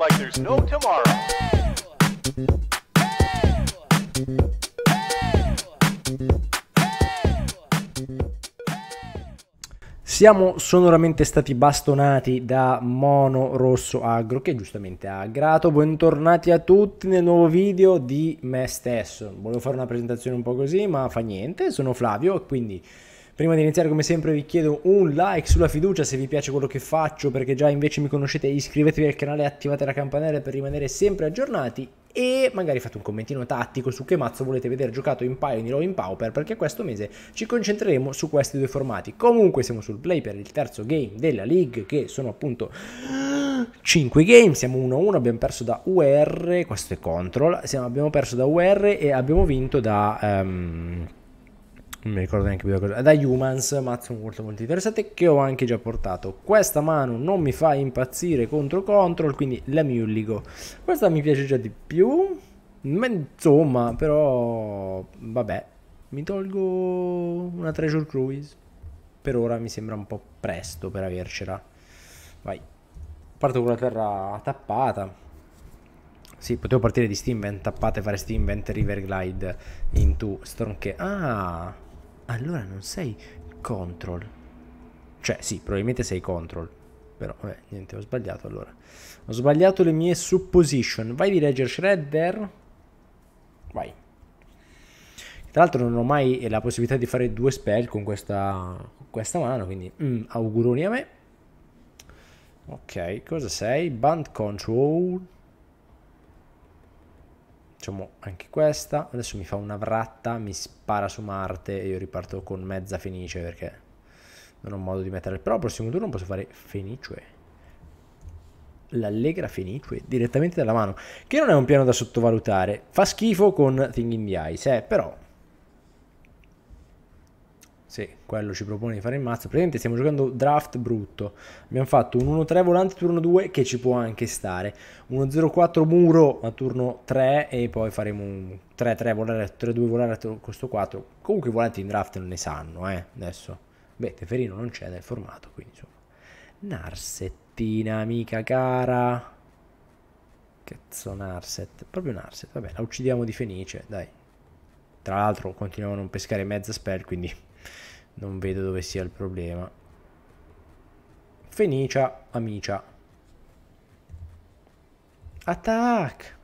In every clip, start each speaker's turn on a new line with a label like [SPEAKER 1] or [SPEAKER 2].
[SPEAKER 1] like there's no tomorrow. Siamo sonoramente stati bastonati da Mono Rosso Agro che giustamente ha aggrato. Bentornati a tutti nel nuovo video di me stesso. Volevo fare una presentazione un po' così, ma fa niente. Sono Flavio e quindi Prima di iniziare come sempre vi chiedo un like sulla fiducia se vi piace quello che faccio perché già invece mi conoscete iscrivetevi al canale e attivate la campanella per rimanere sempre aggiornati e magari fate un commentino tattico su che mazzo volete vedere giocato in Pioneer o in Pauper perché questo mese ci concentreremo su questi due formati. Comunque siamo sul play per il terzo game della League che sono appunto 5 game, siamo 1-1, abbiamo perso da UR, questo è Control, siamo, abbiamo perso da UR e abbiamo vinto da... Um, non mi ricordo neanche più da cosa, da Humans, mazzo molto molto interessante che ho anche già portato. Questa mano non mi fa impazzire contro Control, quindi la miulligo. Questa mi piace già di più, insomma, però vabbè, mi tolgo una Treasure Cruise. Per ora mi sembra un po' presto per avercela. Vai. Parto con la terra tappata. Sì, potevo partire di Steamvent, tappate, fare Steamvent, River Glide into Stormcast. Ah! allora non sei control. Cioè, sì, probabilmente sei control. Però, vabbè, niente, ho sbagliato allora. Ho sbagliato le mie supposition. Vai di leggere Shredder. Vai. Tra l'altro non ho mai la possibilità di fare due spell con questa, con questa mano, quindi mm, auguroni a me. Ok, cosa sei? Band control facciamo anche questa, adesso mi fa una vratta, mi spara su Marte e io riparto con mezza Fenice perché non ho modo di mettere, però al prossimo turno posso fare Fenice l'Allegra Fenice direttamente dalla mano, che non è un piano da sottovalutare, fa schifo con Thing in the Ice eh, però sì, quello ci propone di fare il mazzo. Praticamente stiamo giocando draft brutto. Abbiamo fatto un 1-3 volante turno 2 che ci può anche stare. 1-0-4 muro a turno 3 e poi faremo un 3-3 volare, 3-2 volare a costo 4. Comunque i volanti in draft non ne sanno, eh, adesso. Beh, Teferino non c'è nel formato, quindi insomma. Narsettina, amica cara. Cazzo, Narset. Proprio Narset. Vabbè, la uccidiamo di Fenice, dai. Tra l'altro continuiamo a non pescare mezza spell, quindi non vedo dove sia il problema. Fenicia, amicia. Attack!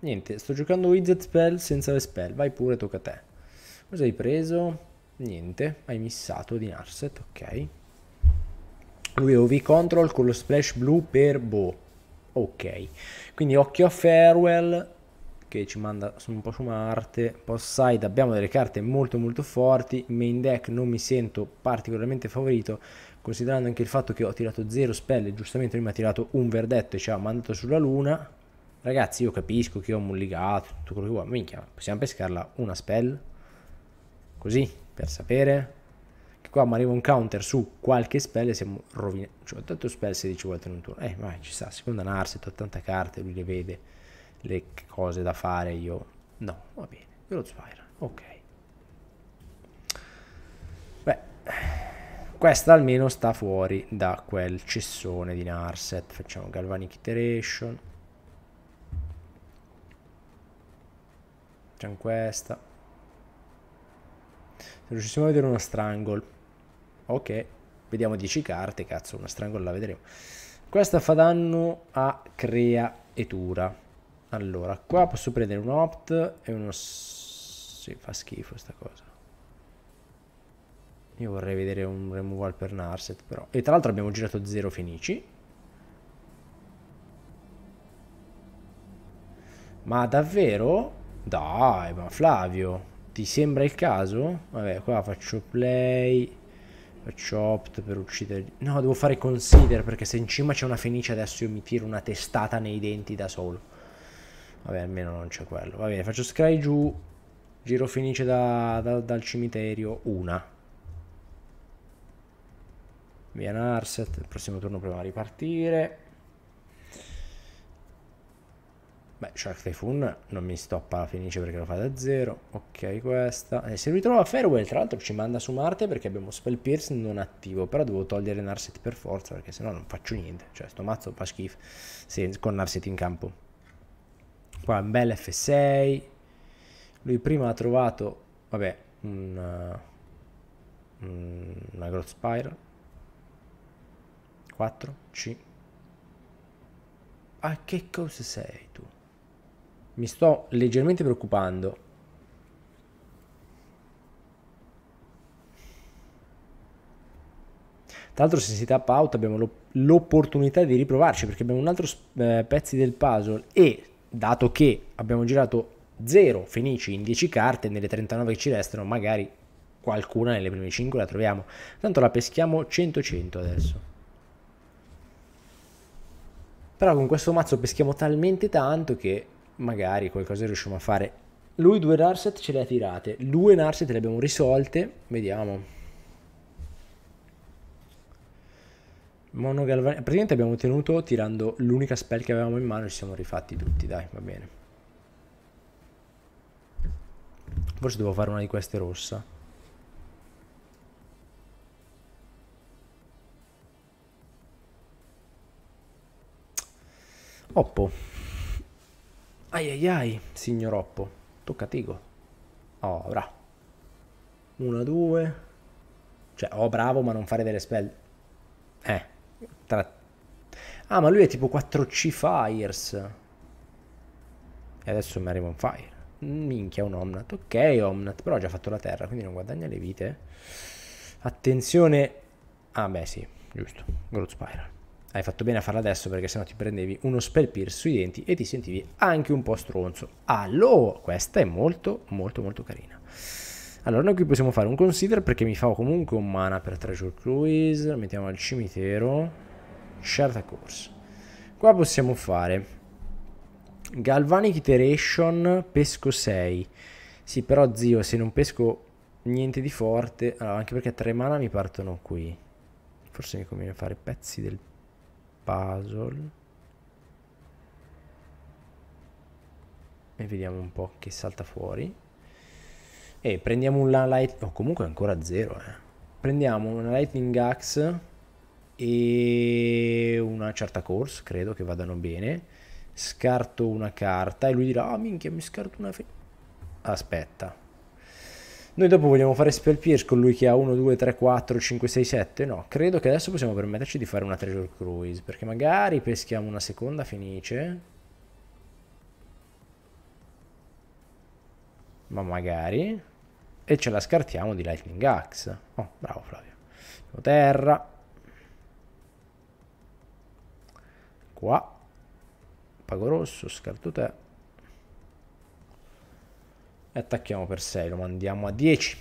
[SPEAKER 1] Niente, sto giocando Wizard Spell senza le spell. Vai pure, tocca a te. Cosa hai preso? Niente, hai missato di Narset, ok. Lui è OV Control con lo splash blu per Bo. Ok, quindi occhio a Farewell che ci manda sono un po' su Marte. Post-side abbiamo delle carte molto molto forti, main deck non mi sento particolarmente favorito, considerando anche il fatto che ho tirato 0 e giustamente lui mi ha tirato un verdetto e ci ha mandato sulla Luna. Ragazzi io capisco che ho mulligato, tutto quello che vuoi, minchia, possiamo pescarla una spell? Così, per sapere che qua mi arriva un counter su qualche spell e siamo rovinati. Cioè, 8 spell 16 volte in un turno. Eh, vai, ci sta, seconda Narset, 80 carte, lui le vede le cose da fare io no va bene lo Spyro ok beh questa almeno sta fuori da quel cessone di Narset facciamo Galvanic Iteration facciamo questa se riuscissimo a vedere uno strangle ok vediamo 10 carte cazzo una strangle la vedremo questa fa danno a crea e tura allora, qua posso prendere un opt e uno... Sì, fa schifo sta cosa. Io vorrei vedere un removal per Narset, però. E tra l'altro abbiamo girato 0 fenici. Ma davvero? Dai, ma Flavio, ti sembra il caso? Vabbè, qua faccio play... Faccio opt per uccidere... No, devo fare consider perché se in cima c'è una fenice adesso io mi tiro una testata nei denti da solo. Vabbè, almeno non c'è quello. Va bene, faccio scry giù. Giro felice da, da, dal cimiterio. Una. Via Narset. Il prossimo turno prima a ripartire. Beh, Shark Typhoon non mi stoppa la fenice perché lo fa da zero. Ok, questa. E eh, se ritrova Farewell, tra l'altro ci manda su Marte perché abbiamo Spell Pierce non attivo. Però devo togliere Narset per forza perché sennò non faccio niente. Cioè, sto mazzo fa schifo con Narset in campo qua un bel F6. Lui prima ha trovato, vabbè, un, eh, una growth spiral. 4, C. A che cosa sei tu? Mi sto leggermente preoccupando. Tra l'altro se si tappa out abbiamo l'opportunità di riprovarci perché abbiamo un altro eh, pezzo del puzzle e dato che abbiamo girato 0 fenici in 10 carte, nelle 39 che ci restano magari qualcuna nelle prime 5 la troviamo. Tanto la peschiamo 100-100 adesso. Però con questo mazzo peschiamo talmente tanto che magari qualcosa riusciamo a fare. Lui due Narset ce le ha tirate, due Narset le abbiamo risolte, vediamo. Monogalvanico. Praticamente abbiamo ottenuto tirando l'unica spell che avevamo in mano e ci siamo rifatti tutti, dai, va bene. Forse devo fare una di queste rossa. Oppo. Ai ai ai, signor Oppo. Tocca a Tigo. Oh, bravo. Una, due. Cioè, oh, bravo, ma non fare delle spell. Eh. Tra... Ah, ma lui è tipo 4C Fires. E adesso mi arriva un Fire. Minchia, un Omnat. Ok, Omnat, però ha già fatto la terra, quindi non guadagna le vite. Attenzione. Ah, beh, sì, giusto. Growth Spiral. Hai fatto bene a farla adesso perché sennò ti prendevi uno spell pierce sui denti e ti sentivi anche un po' stronzo. Allora, questa è molto, molto, molto carina. Allora noi qui possiamo fare un consider perché mi fa comunque un mana per Treasure Cruise, mettiamo al cimitero, Sharta Course. Qua possiamo fare Galvanic Iteration, pesco 6. Sì, però zio, se non pesco niente di forte, allora, anche perché tre mana mi partono qui. Forse mi conviene fare pezzi del puzzle. E vediamo un po' che salta fuori. E eh, prendiamo una light... No, comunque ancora zero, eh. Prendiamo una lightning axe e una certa course, credo che vadano bene. Scarto una carta e lui dirà, ah oh, minchia, mi scarto una... Aspetta. Noi dopo vogliamo fare spell pierce con lui che ha 1, 2, 3, 4, 5, 6, 7. No, credo che adesso possiamo permetterci di fare una treasure cruise, perché magari peschiamo una seconda fenice ma magari, e ce la scartiamo di Lightning Axe. Oh, bravo Flavio. Terra. Qua. Pago rosso, scarto te. E attacchiamo per 6, lo mandiamo a 10.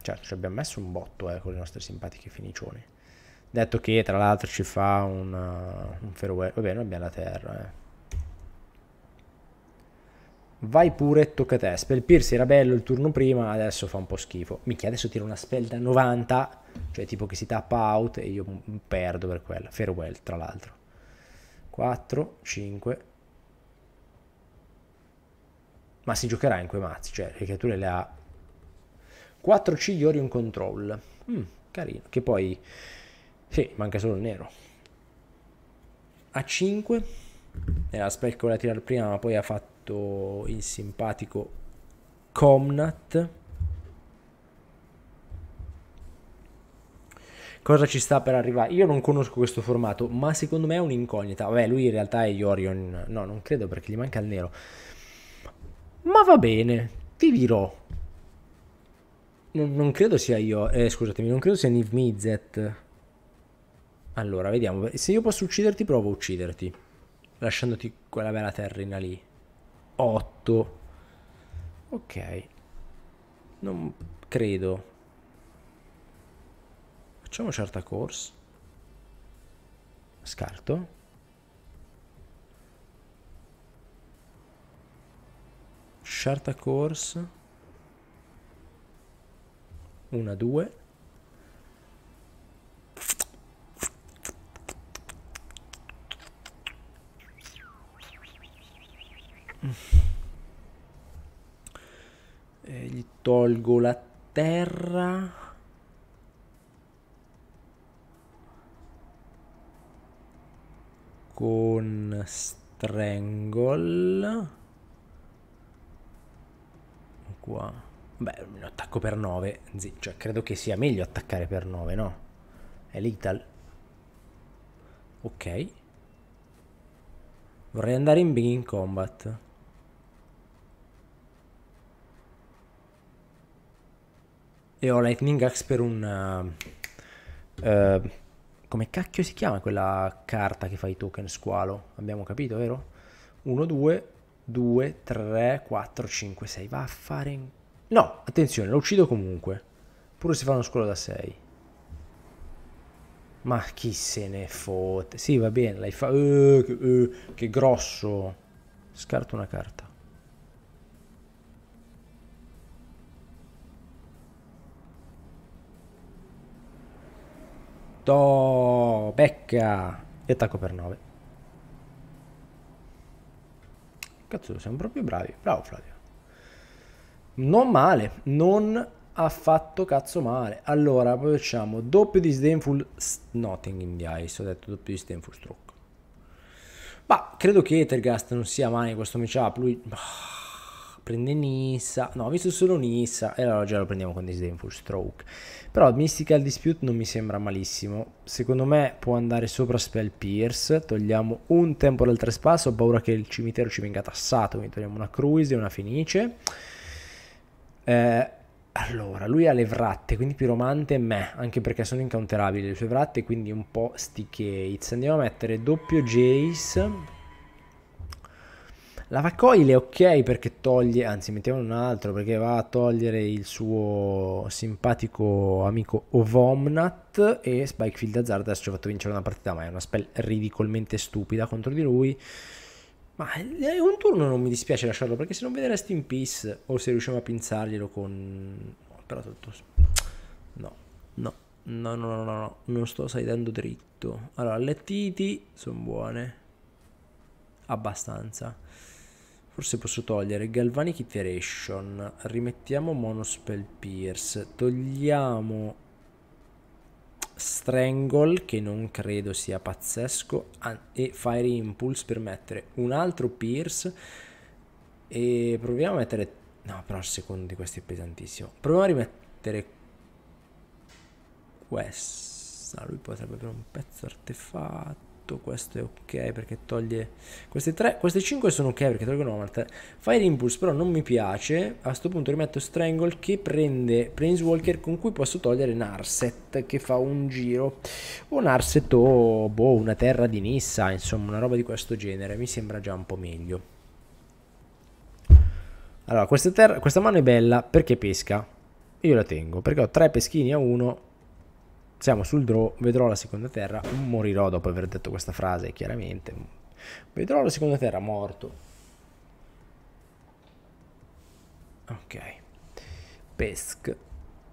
[SPEAKER 1] Certo, ci abbiamo messo un botto eh, con le nostre simpatiche finicioni. Detto che tra l'altro ci fa un, uh, un fairway. Vabbè, noi abbiamo la terra, eh. Vai pure, tocca a te. Spell Pierce era bello il turno prima, adesso fa un po' schifo. Minchia, adesso tiro una spell da 90, cioè tipo che si tappa out e io perdo per quella. Farewell, tra l'altro. 4, 5. Ma si giocherà in quei mazzi, cioè le creature le ha. 4C un Control. Mm, carino, che poi... Sì, manca solo il nero. A 5 era spreco la tirare prima ma poi ha fatto il simpatico Comnat cosa ci sta per arrivare io non conosco questo formato ma secondo me è un'incognita vabbè lui in realtà è Iorion. no non credo perché gli manca il nero ma va bene ti dirò non, non credo sia io eh, scusatemi non credo sia Niv Mizzet allora vediamo se io posso ucciderti provo a ucciderti lasciandoti quella bella terrina lì. 8. Ok. Non credo. Facciamo certa course. Scarto. Sharta Course. 1, 2. tolgo la terra con strangle qua beh lo attacco per 9 cioè credo che sia meglio attaccare per 9 no? è l'ital ok vorrei andare in big in combat e ho Lightning Axe per un... Uh, uh, come cacchio si chiama quella carta che fa i token squalo? Abbiamo capito, vero? 1, 2, 2, 3, 4, 5, 6. Va a fare... In... No, attenzione, lo uccido comunque. Pure se fa uno squalo da 6. Ma chi se ne fotte? Sì, va bene, l'hai fatto. Uh, eh, che grosso. Scarto una carta. fatto! Becca! E attacco per 9. Cazzo, siamo proprio bravi. Bravo Flavio. Non male, non affatto cazzo male. Allora, poi facciamo doppio di Sdenful Nothing in the Ice, ho detto doppio di Sdenful Stroke. Ma credo che Ethergast non sia mai questo matchup, lui prende Nissa. No, ho visto solo Nissa. E allora già lo prendiamo con Disdainful Stroke. Però Mystical Dispute non mi sembra malissimo. Secondo me può andare sopra Spell Pierce. Togliamo un tempo dal trespasso. Ho paura che il cimitero ci venga tassato. Quindi togliamo una Cruise e una Fenice. Eh, allora, lui ha le vratte, quindi piromante e me, anche perché sono incounterabili le sue vratte, quindi un po' sticky. Andiamo a mettere doppio Jace Lavacoil è ok perché toglie, anzi mettiamo un altro perché va a togliere il suo simpatico amico Ovomnat e Spikefield Hazard adesso ci ha fatto vincere una partita ma è una spell ridicolmente stupida contro di lui. Ma un turno non mi dispiace lasciarlo perché se non vede Rest in Peace o se riusciamo a pinzarglielo con... No, oh, però tutto... No, no, no, no, no, no, no, non sto salendo dritto. Allora, le titi sono buone. Abbastanza. Forse posso togliere Galvanic Iteration. Rimettiamo Monospell Pierce. Togliamo Strangle, che non credo sia pazzesco, e Fire Impulse per mettere un altro Pierce. E proviamo a mettere... No, però il secondo di questi è pesantissimo. Proviamo a rimettere questo. Ah, lui potrebbe avere un pezzo artefatto tutto questo è ok perché toglie queste 3 queste 5 sono ok perché tolgono Amaltha Fire Impulse però non mi piace a questo punto rimetto Strangle che prende Planeswalker con cui posso togliere Narset che fa un giro o Narset o boh, una terra di Nissa insomma una roba di questo genere mi sembra già un po' meglio allora questa, terra, questa mano è bella perché pesca io la tengo perché ho 3 peschini a 1 siamo sul draw, vedrò la seconda terra, morirò dopo aver detto questa frase, chiaramente. Vedrò la seconda terra morto. Ok. Pesc.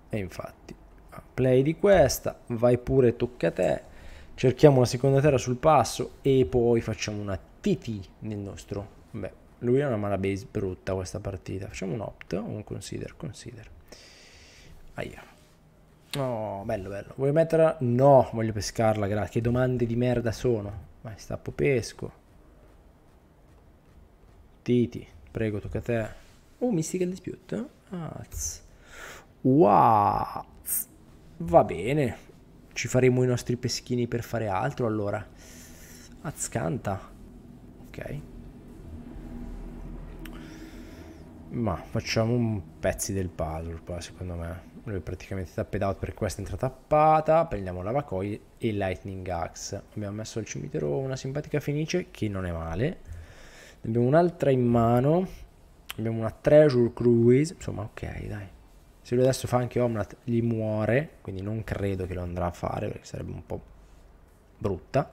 [SPEAKER 1] E infatti, ah, play di questa, vai pure, tocca a te. Cerchiamo la seconda terra sul passo e poi facciamo una TT nel nostro... Beh, lui ha una mala base brutta questa partita. Facciamo un opt un consider, consider. Aia. Oh, bello, bello. Voglio metterla? No, voglio pescarla, grazie. Che domande di merda sono? Vai, stappo pesco. Titi, prego, tocca a te. Oh, Mystical Dispute. Wow. Va bene. Ci faremo i nostri peschini per fare altro, allora. Az canta. Ok. Ma facciamo un pezzo del puzzle, poi, secondo me. Lui è praticamente tapped out per questa entrata tappata. Prendiamo lavacoglie e lightning axe. Abbiamo messo al cimitero una simpatica fenice che non è male. Ne abbiamo un'altra in mano. Abbiamo una treasure cruise. Insomma, ok, dai. Se lui adesso fa anche Omnat gli muore, quindi non credo che lo andrà a fare perché sarebbe un po' brutta.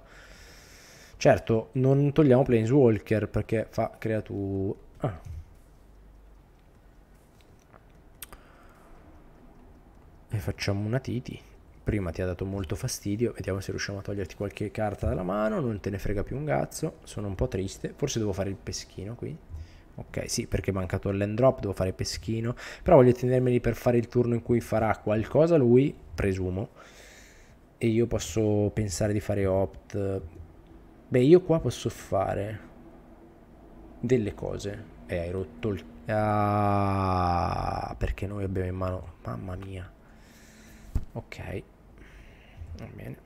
[SPEAKER 1] Certo, non togliamo Planeswalker perché fa creatura... Ah. e facciamo una titi. Prima ti ha dato molto fastidio, vediamo se riusciamo a toglierti qualche carta dalla mano, non te ne frega più un cazzo, sono un po' triste, forse devo fare il peschino qui. Ok, sì, perché è mancato l'end drop, devo fare peschino, però voglio tenermeli per fare il turno in cui farà qualcosa lui, presumo. E io posso pensare di fare opt. Beh, io qua posso fare delle cose. Eh, hai rotto il... Ah, perché noi abbiamo in mano... Mamma mia ok va bene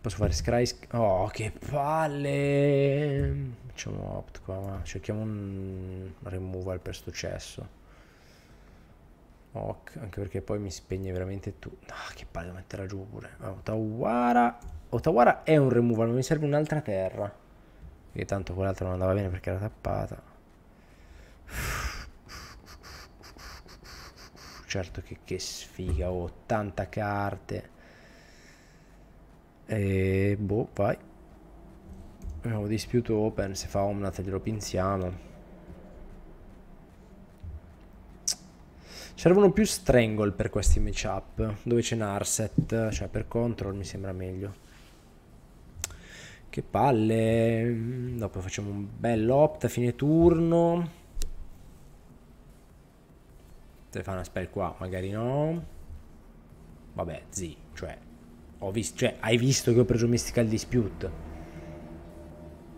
[SPEAKER 1] posso fare scry oh che palle facciamo opt qua ma cerchiamo un removal per sto cesso Ok, anche perché poi mi spegne veramente tu. Ah, che palle, devo metterla giù pure. Ah, Otawara. Otawara è un removal, ma mi serve un'altra terra. che tanto quell'altra non andava bene perché era tappata. Uff certo che, che sfiga, ho 80 carte. E boh, vai. Ho dispute open, se fa Omnat glielo pinziamo. Servono più strangle per questi matchup, dove c'è Narset, cioè per control mi sembra meglio. Che palle, dopo facciamo un bel opt a fine turno te fa una spell qua, magari no. Vabbè, zi, cioè, ho visto, cioè, hai visto che ho preso Mystical Dispute?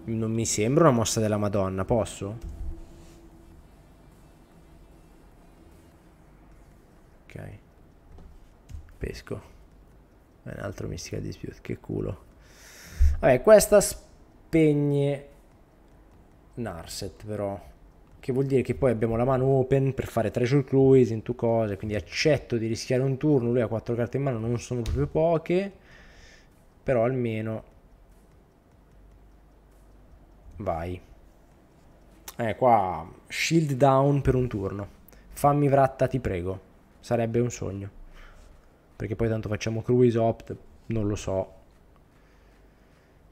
[SPEAKER 1] Non mi sembra una mossa della Madonna, posso? Ok. Pesco. Un altro Mystical Dispute, che culo. Vabbè, questa spegne Narset però che vuol dire che poi abbiamo la mano open per fare treasure cruise in two cose, quindi accetto di rischiare un turno, lui ha quattro carte in mano, non sono proprio poche, però almeno vai. Eh, qua, shield down per un turno, fammi vratta ti prego, sarebbe un sogno, perché poi tanto facciamo cruise opt, non lo so,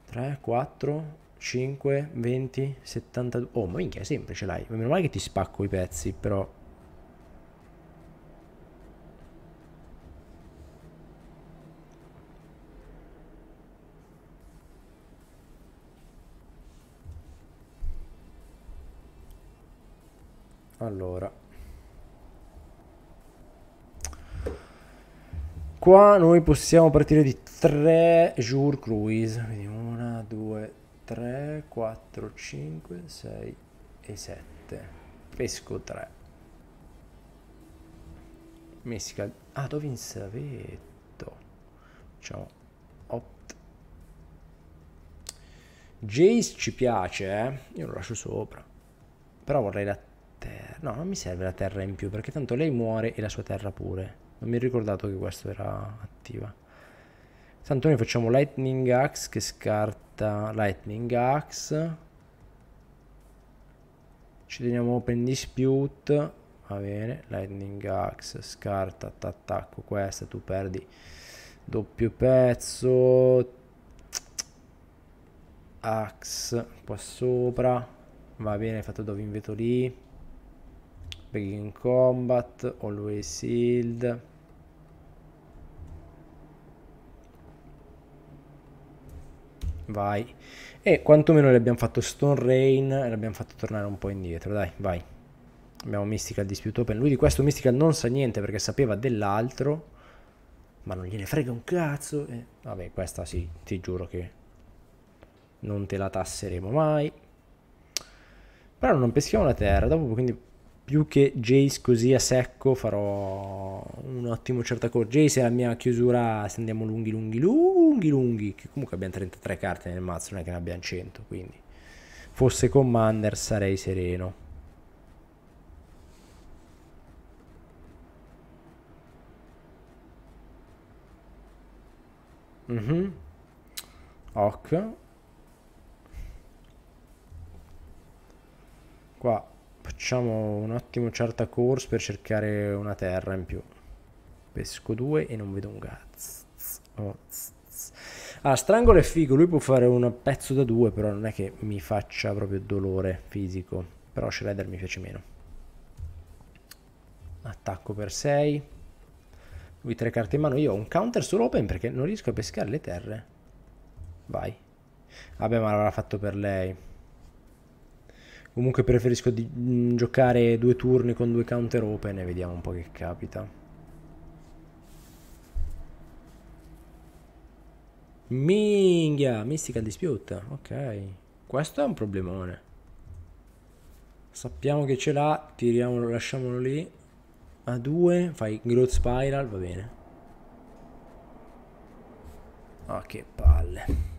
[SPEAKER 1] 3, 4, 5, 20, 72. Oh, ma minchia, è semplice l'hai. Meno male che ti spacco i pezzi, però. Allora. Qua noi possiamo partire di 3 jour cruise. Vediamo 1, 2, 3, 4, 5, 6 e 7. Pesco 3. Messica. Ah, dove in savetto? Facciamo opt. Jace ci piace, eh? Io lo lascio sopra. Però vorrei la terra. No, non mi serve la terra in più, perché tanto lei muore e la sua terra pure. Non mi ricordato che questo era attiva. Tanto noi facciamo Lightning Axe che scarta carta Lightning Axe ci teniamo Open Dispute va bene Lightning Axe scarta attacco questa tu perdi doppio pezzo Axe qua sopra va bene fatto Dove Veto lì Begin Combat Always Shield vai. E quantomeno le abbiamo fatto Stone Rain e l'abbiamo fatto tornare un po' indietro, dai, vai. Abbiamo Mystical Dispute Open. Lui di questo Mystical non sa niente perché sapeva dell'altro, ma non gliene frega un cazzo. Eh, vabbè, questa sì, ti giuro che non te la tasseremo mai. Però non peschiamo la terra, dopo quindi più che Jace così a secco farò un ottimo certacor. Jace è la mia chiusura se andiamo lunghi, lunghi, lunghi, lunghi, che comunque abbiamo 33 carte nel mazzo, non è che ne abbiamo 100, quindi fosse Commander sarei sereno. Mhm. Ok. Qua Facciamo un attimo certa course per cercare una terra in più. Pesco due e non vedo un cazzo. Oh, ah, Strangolo è figo, lui può fare un pezzo da due, però non è che mi faccia proprio dolore fisico. Però Shredder mi piace meno. Attacco per 6. Lui tre carte in mano, io ho un counter sull'open perché non riesco a pescare le terre. Vai. Vabbè, ma l'avrà fatto per lei. Comunque preferisco di, mh, mm, giocare due turni con due counter open e vediamo un po' che capita. Minghia, Mystical Dispute, ok. Questo è un problemone. Sappiamo che ce l'ha, tiriamolo, lasciamolo lì. A 2, fai Growth Spiral, va bene. Ah, oh, che palle.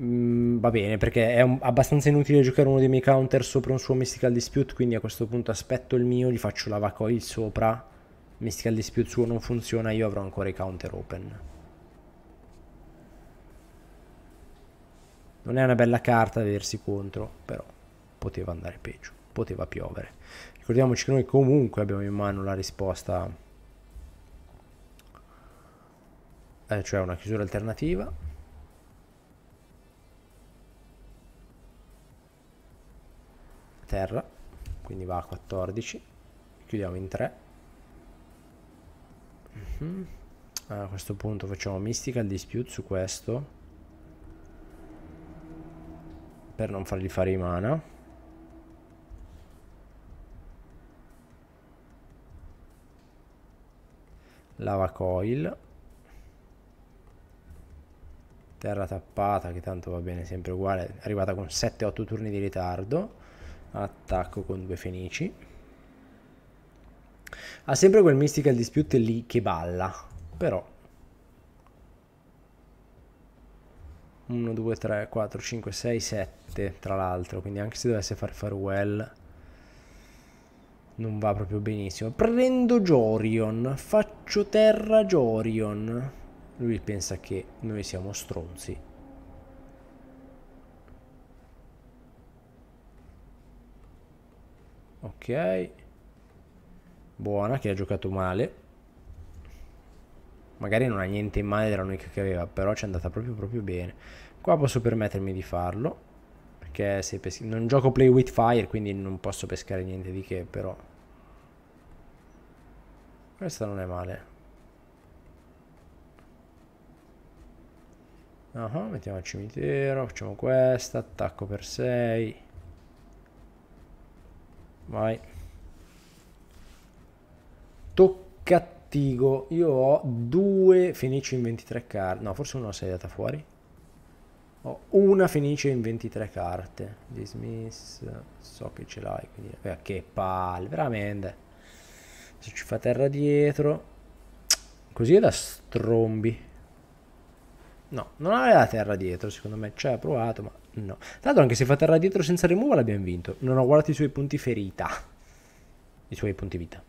[SPEAKER 1] Mm, va bene, perché è un, abbastanza inutile giocare uno dei miei counter sopra un suo Mystical Dispute, quindi a questo punto aspetto il mio, gli faccio la vacoil sopra, Mystical Dispute suo non funziona, io avrò ancora i counter open. Non è una bella carta da aversi contro, però poteva andare peggio, poteva piovere. Ricordiamoci che noi comunque abbiamo in mano la risposta, eh, cioè una chiusura alternativa. terra quindi va a 14 chiudiamo in 3 uh -huh. a questo punto facciamo mystical dispute su questo per non fargli fare i mana lava coil terra tappata che tanto va bene sempre uguale è arrivata con 7-8 turni di ritardo attacco con due fenici ha sempre quel mystical dispute lì che balla però 1, 2, 3, 4, 5, 6, 7 tra l'altro quindi anche se dovesse fare farewell non va proprio benissimo prendo Jorion faccio terra Jorion lui pensa che noi siamo stronzi ok buona che ha giocato male magari non ha niente in male della nuca che aveva però ci è andata proprio proprio bene qua posso permettermi di farlo perché se non gioco play with fire quindi non posso pescare niente di che però questa non è male uh -huh, mettiamo il cimitero facciamo questa attacco per 6 Vai. Toccattigo. Io ho due fenici in 23 carte. No, forse una sei data fuori. Ho una fenice in 23 carte. Dismiss. So che ce l'hai. Quindi... Eh, che palle, veramente. Se ci fa terra dietro. Così è da strombi. No, non aveva terra dietro, secondo me. Ci ha provato, ma No. Tra l'altro anche se fa terra dietro senza remove l'abbiamo vinto. Non ho guardato i suoi punti ferita. I suoi punti vita.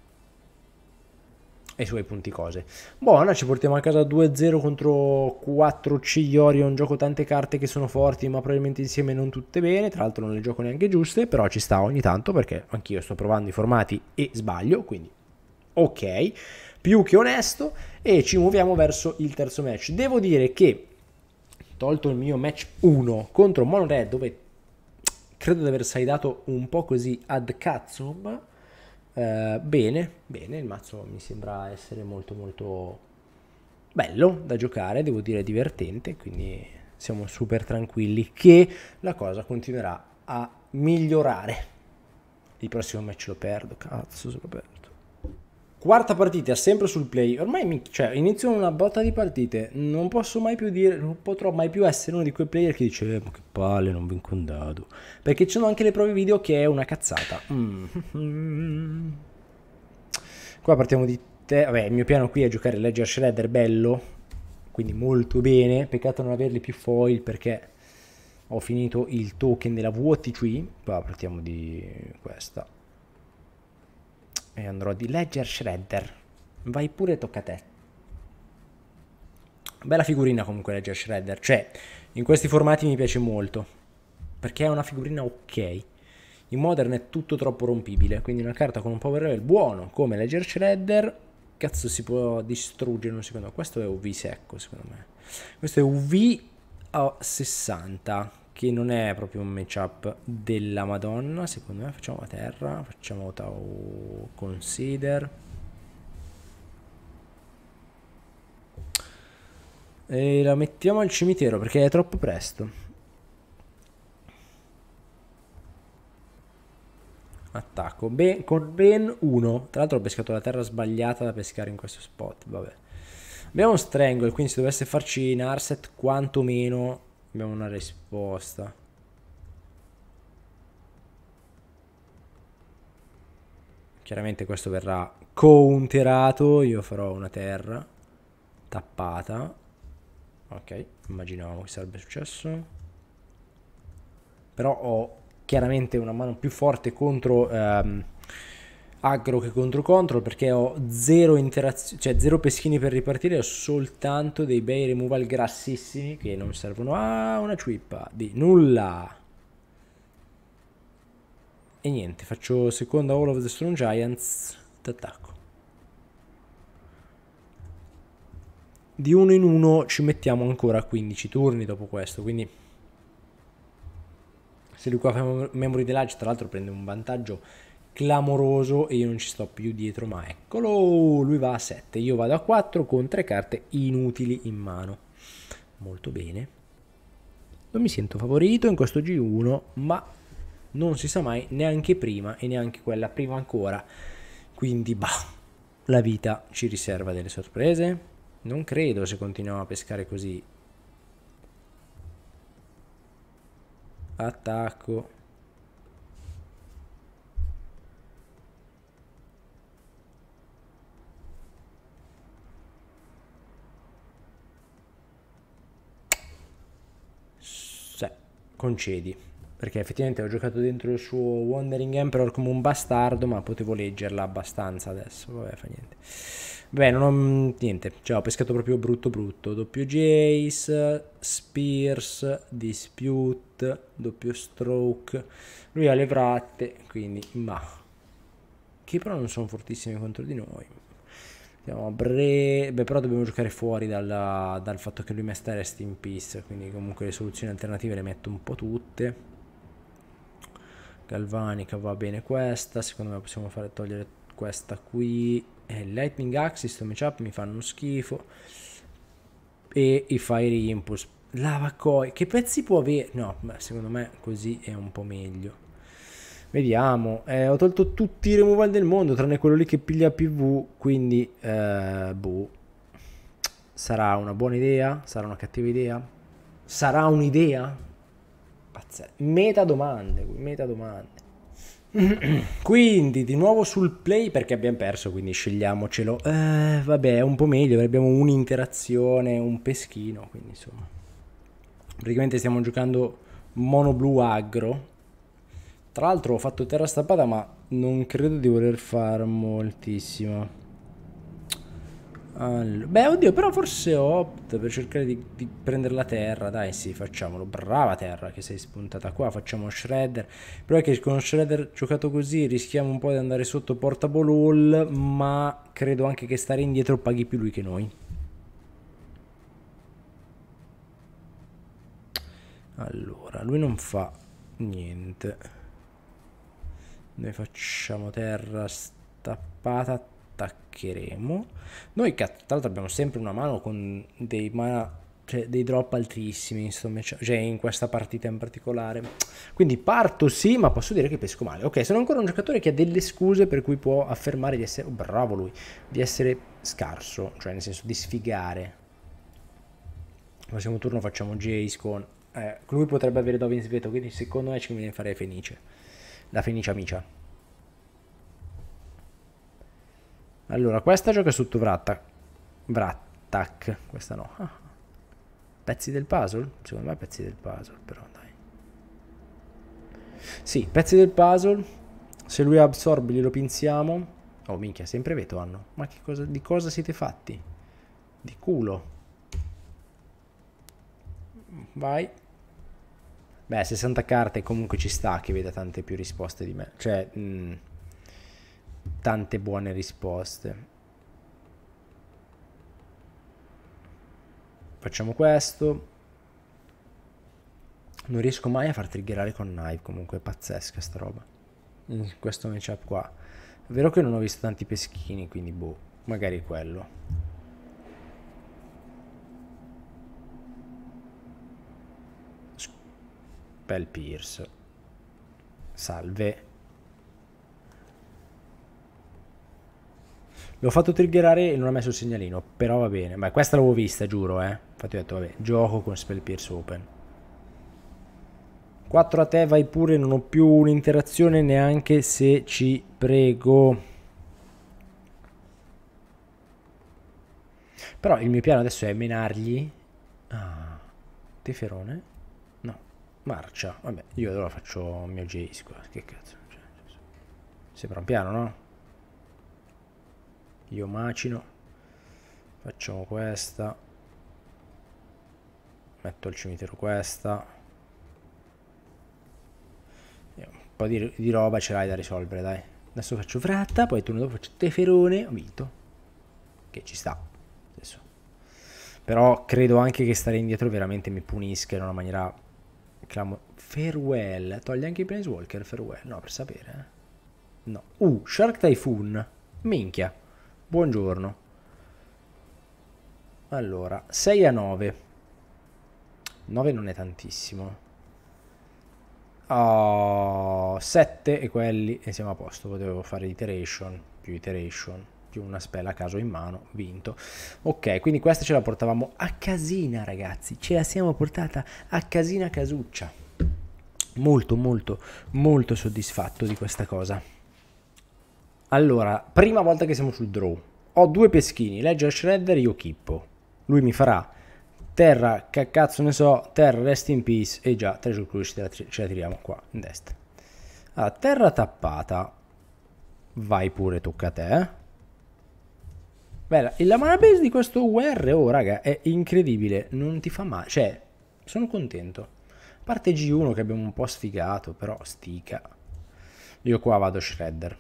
[SPEAKER 1] E i suoi punti cose. Buona, ci portiamo a casa 2-0 contro 4 È un Gioco tante carte che sono forti, ma probabilmente insieme non tutte bene. Tra l'altro non le gioco neanche giuste, però ci sta ogni tanto perché anch'io sto provando i formati e sbaglio, quindi ok, più che onesto e ci muoviamo verso il terzo match. Devo dire che tolto il mio match 1 contro Monred, dove credo di aver saidato un po' così ad cazzo, ma eh, bene, bene, il mazzo mi sembra essere molto molto bello da giocare, devo dire divertente, quindi siamo super tranquilli che la cosa continuerà a migliorare. Il prossimo match lo perdo, cazzo se lo perdo. Quarta partita, sempre sul play. Ormai mi, cioè, inizio una botta di partite. Non posso mai più dire, non potrò mai più essere uno di quei player che dice: eh, Ma che palle, non vinco un dado. Perché ci sono anche le prove video che è una cazzata. Mm. Qua partiamo di te. Vabbè, il mio piano qui è giocare Ledger Shredder, bello. Quindi molto bene. Peccato non averli più foil perché ho finito il token della VT3. Qua partiamo di questa e andrò di Ledger Shredder. Vai pure, tocca a te. Bella figurina comunque Ledger Shredder, cioè in questi formati mi piace molto, perché è una figurina ok. In Modern è tutto troppo rompibile, quindi una carta con un power level buono come Ledger Shredder, cazzo si può distruggere in un secondo. Questo è UV secco secondo me. Questo è UV a 60, che non è proprio un matchup della Madonna. Secondo me facciamo a terra, facciamo Tau Consider. E la mettiamo al cimitero perché è troppo presto. Attacco ben, con ben uno. Tra l'altro ho pescato la terra sbagliata da pescare in questo spot. Vabbè. Abbiamo strangle, quindi se dovesse farci Narset quantomeno Abbiamo una risposta. Chiaramente questo verrà counterato. Io farò una terra tappata. Ok, immaginavo che sarebbe successo. Però ho chiaramente una mano più forte contro... Um, aggro che contro control perché ho zero interazione cioè zero peschini per ripartire, ho soltanto dei bei removal grassissimi che non servono a una cippa di nulla. E niente, faccio seconda All of the Strong Giants, t'attacco. Di uno in uno ci mettiamo ancora 15 turni dopo questo, quindi se lui qua fa Memory Delage tra l'altro prende un vantaggio clamoroso e io non ci sto più dietro, ma eccolo, lui va a 7, io vado a 4 con tre carte inutili in mano. Molto bene. Non mi sento favorito in questo G1, ma non si sa mai neanche prima e neanche quella prima ancora. Quindi, bah, la vita ci riserva delle sorprese? Non credo se continuiamo a pescare così. Attacco. concedi. Perché effettivamente ho giocato dentro il suo Wandering Emperor come un bastardo, ma potevo leggerla abbastanza adesso. Vabbè, fa niente. Beh, non ho mm, niente. Cioè, ho pescato proprio brutto brutto. Doppio Jace, Spears, Dispute, doppio Stroke. Lui ha le fratte, quindi... Ma... Che però non sono fortissimi contro di noi. Siamo a breve, però dobbiamo giocare fuori dalla, dal fatto che lui mesta resti in pista, quindi comunque le soluzioni alternative le metto un po' tutte. Galvanica va bene questa, secondo me possiamo fare togliere questa qui. E eh, Lightning Axe, sto matchup mi fanno schifo. E i Fire Impulse. Lava Lavacoi, che pezzi può avere? No, beh, secondo me così è un po' meglio. Vediamo, eh, ho tolto tutti i removal del mondo tranne quello lì che piglia PV, quindi eh, boh. Sarà una buona idea? Sarà una cattiva idea? Sarà un'idea? Pazzesco. Meta domande, meta domande. quindi di nuovo sul play perché abbiamo perso quindi scegliamocelo eh, vabbè è un po' meglio abbiamo un'interazione un peschino quindi insomma praticamente stiamo giocando mono blu aggro tra l'altro ho fatto terra stampata ma non credo di voler far moltissimo. Allora, beh, oddio, però forse opta per cercare di, di, prendere la terra. Dai, sì, facciamolo. Brava terra che sei spuntata qua. Facciamo shredder. Però è che con shredder giocato così rischiamo un po' di andare sotto portable hall, ma credo anche che stare indietro paghi più lui che noi. Allora, lui non fa niente. Noi facciamo terra stappata, attaccheremo. Noi, tra l'altro, abbiamo sempre una mano con dei mana cioè, dei drop altissimi in, cioè, cioè, in questa partita in particolare. Quindi parto sì, ma posso dire che pesco male. Ok, sono ancora un giocatore che ha delle scuse per cui può affermare di essere... Oh, bravo lui! Di essere scarso, cioè nel senso di sfigare. Il prossimo turno facciamo Jace con... Eh, lui potrebbe avere Dovin Sveto, quindi secondo me ci conviene fare Fenice la Fenicia Micia. Allora, questa gioca su Tuvrattac. Vrattac, questa no. Ah. Pezzi del puzzle? Secondo me pezzi del puzzle, però dai. Sì, pezzi del puzzle. Se lui absorbe, glielo pinziamo. Oh minchia, sempre veto hanno. Ma che cosa, di cosa siete fatti? Di culo. Vai. Beh, 60 carte comunque ci sta che veda tante più risposte di me. Cioè, mh, mm, tante buone risposte. Facciamo questo. Non riesco mai a far triggerare con knife, comunque è pazzesca sta roba. In mm, questo matchup qua. È vero che non ho visto tanti peschini, quindi boh, magari quello. Bel Pierce. Salve. L'ho fatto triggerare e non ha messo il segnalino, però va bene. Ma questa l'avevo vista, giuro, eh. Infatti ho detto, vabbè, gioco con Spell Pierce Open. 4 a te, vai pure, non ho più un'interazione neanche se ci prego. Però il mio piano adesso è menargli... Ah, Teferone marcia vabbè io allora faccio il mio JS qua che cazzo cioè, sembra un piano no? io macino facciamo questa metto il cimitero questa un po' di, di roba ce l'hai da risolvere dai adesso faccio fratta poi turno dopo faccio teferone ho vinto che ci sta adesso però credo anche che stare indietro veramente mi punisca in una maniera Clamor. Farewell. togli anche i Planeswalker, farewell. No, per sapere. Eh. No. Uh, Shark Typhoon. Minchia. Buongiorno. Allora, 6 a 9. 9 non è tantissimo. Oh, 7 e quelli e siamo a posto. Potevo fare iteration, più iteration occhio, una spella a caso in mano, vinto. Ok, quindi questa ce la portavamo a casina ragazzi, ce la siamo portata a casina casuccia. Molto molto molto soddisfatto di questa cosa. Allora, prima volta che siamo sul draw, ho due peschini, legge Shredder, io kippo. Lui mi farà terra, che cazzo ne so, terra, rest in peace, e già, treasure cruise ce la, ce la tiriamo qua, in destra. Allora, terra tappata, vai pure, tocca a te. Eh. Bella, e la mana base di questo UR, oh raga, è incredibile, non ti fa male, cioè, sono contento. parte G1 che abbiamo un po' sfigato, però stica. Io qua vado Shredder.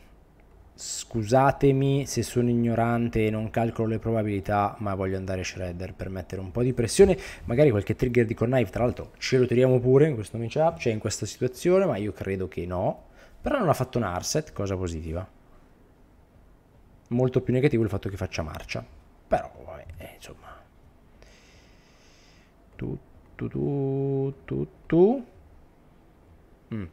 [SPEAKER 1] Scusatemi se sono ignorante e non calcolo le probabilità, ma voglio andare Shredder per mettere un po' di pressione, magari qualche trigger di Connive, tra l'altro ce lo tiriamo pure in questo matchup, cioè in questa situazione, ma io credo che no. Però non ha fatto un arset, cosa positiva molto più negativo il fatto che faccia marcia. Però, vabbè, eh, insomma. Tu, tu, tu, tu, tu. Mm.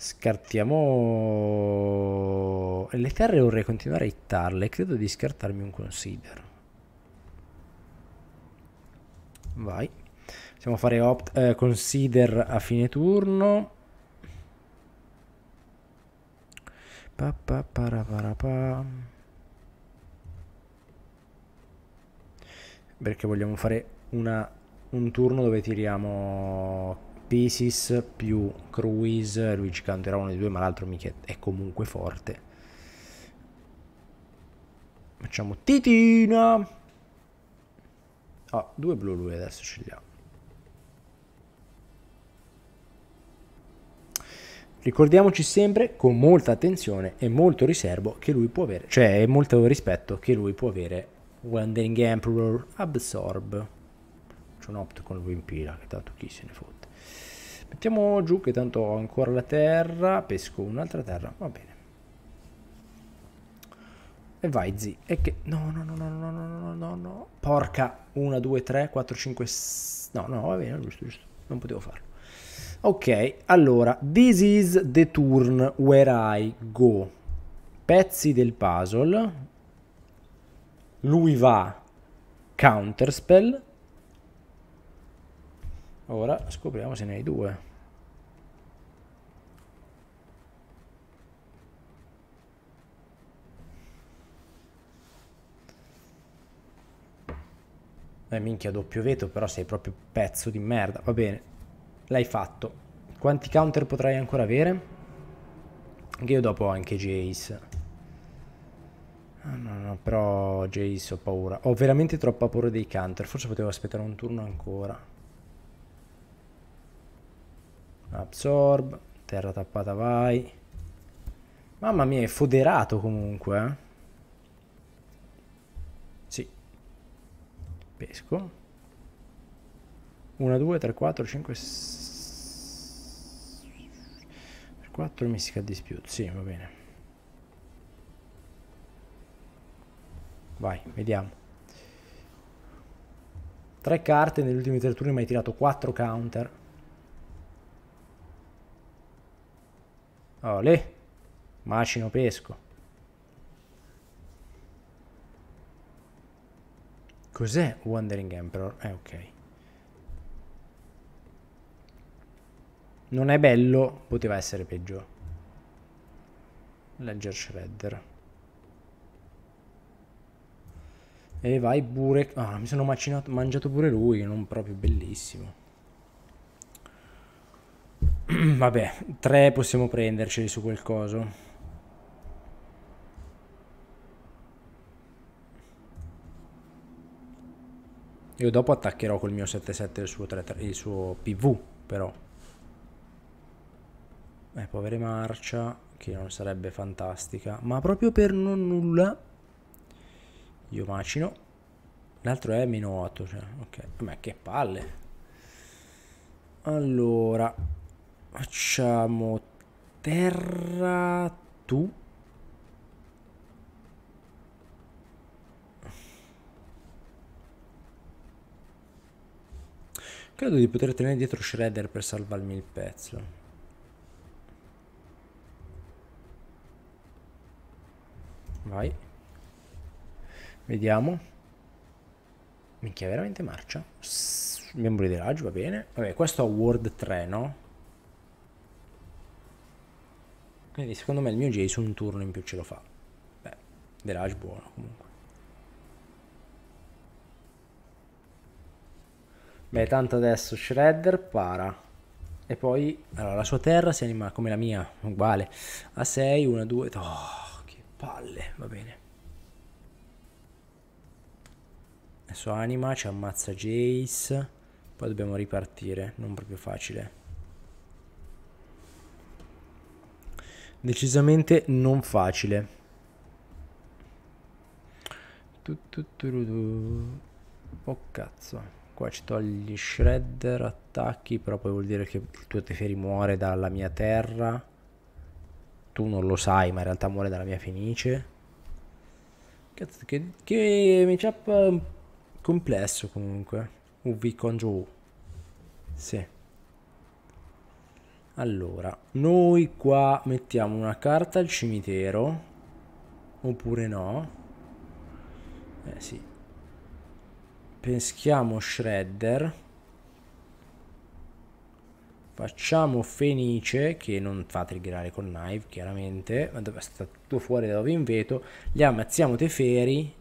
[SPEAKER 1] Scartiamo... Le terre vorrei continuare a hittarle. Credo di scartarmi un consider. Vai. Possiamo fare opt, eh, consider a fine turno. Pa, pa, para, para, pa. perché vogliamo fare una, un turno dove tiriamo Pisces più Cruise, lui ci canterà uno dei due ma l'altro mica è comunque forte. Facciamo titina! Ah, due blu lui adesso ce li ha. Ricordiamoci sempre con molta attenzione e molto riservo che lui può avere, cioè molto rispetto che lui può avere Wandering Emperor Absorb c'è un opt con Wimpira che tanto chi se ne fotte mettiamo giù che tanto ho ancora la terra pesco un'altra terra va bene e vai zi e che no no no no no no no no porca 1 2 3 4 5 no no va bene giusto giusto non potevo farlo ok allora this is the turn where I go pezzi del puzzle lui va counterspell. Ora scopriamo se ne hai due. Eh, minchia, doppio veto, però sei proprio pezzo di merda. Va bene, l'hai fatto. Quanti counter potrai ancora avere? Che io dopo ho anche Jace. Ah, no, no, però Jace ho paura. Ho veramente troppa paura dei counter. Forse potevo aspettare un turno ancora. Absorb. Terra tappata vai. Mamma mia, è foderato comunque. Eh. Sì. Pesco. 1, 2, 3, 4, 5, 6. 4 Mystical Dispute. Sì, va bene. Vai, vediamo. Tre carte, negli ultimi tre turni mi hai tirato 4 counter. Olè, macino pesco. Cos'è Wandering Emperor? Eh, ok. Non è bello, poteva essere peggio. Ledger Shredder. E vai pure... Ah, mi sono macinato, mangiato pure lui, non proprio bellissimo. Vabbè, tre possiamo prenderceli su quel coso. Io dopo attaccherò col mio 7-7 il suo, 3, 3, il suo PV, però. Eh, povere marcia, che non sarebbe fantastica. Ma proprio per non nulla io macino l'altro è meno 8 cioè, ok ma che palle allora facciamo terra tu Credo di poter tenere dietro Shredder per salvarmi il pezzo. Vai. Vediamo. Minchia, veramente marcia? Membri di raggio, va bene. Vabbè, questo ha Word 3, no? Quindi secondo me il mio Jason un turno in più ce lo fa. Beh, Delage buono comunque. Beh, tanto adesso Shredder para. E poi, allora, la sua terra si anima come la mia, uguale. A 6, 1, 2... Oh, che palle, va bene. Adesso anima, ci ammazza Jace. Poi dobbiamo ripartire, non proprio facile. Decisamente non facile. Oh cazzo. Qua ci togli shredder, attacchi, però poi vuol dire che il tuo Teferi muore dalla mia terra. Tu non lo sai, ma in realtà muore dalla mia Fenice. Cazzo, che, che mi ciappa complesso comunque. UV con giù. Sì. Allora, noi qua mettiamo una carta al cimitero. Oppure no. Eh sì. Peschiamo Shredder. Facciamo Fenice, che non fa triggerare con Knife, chiaramente. Ma sta tutto fuori da dove in veto. Li ammazziamo Teferi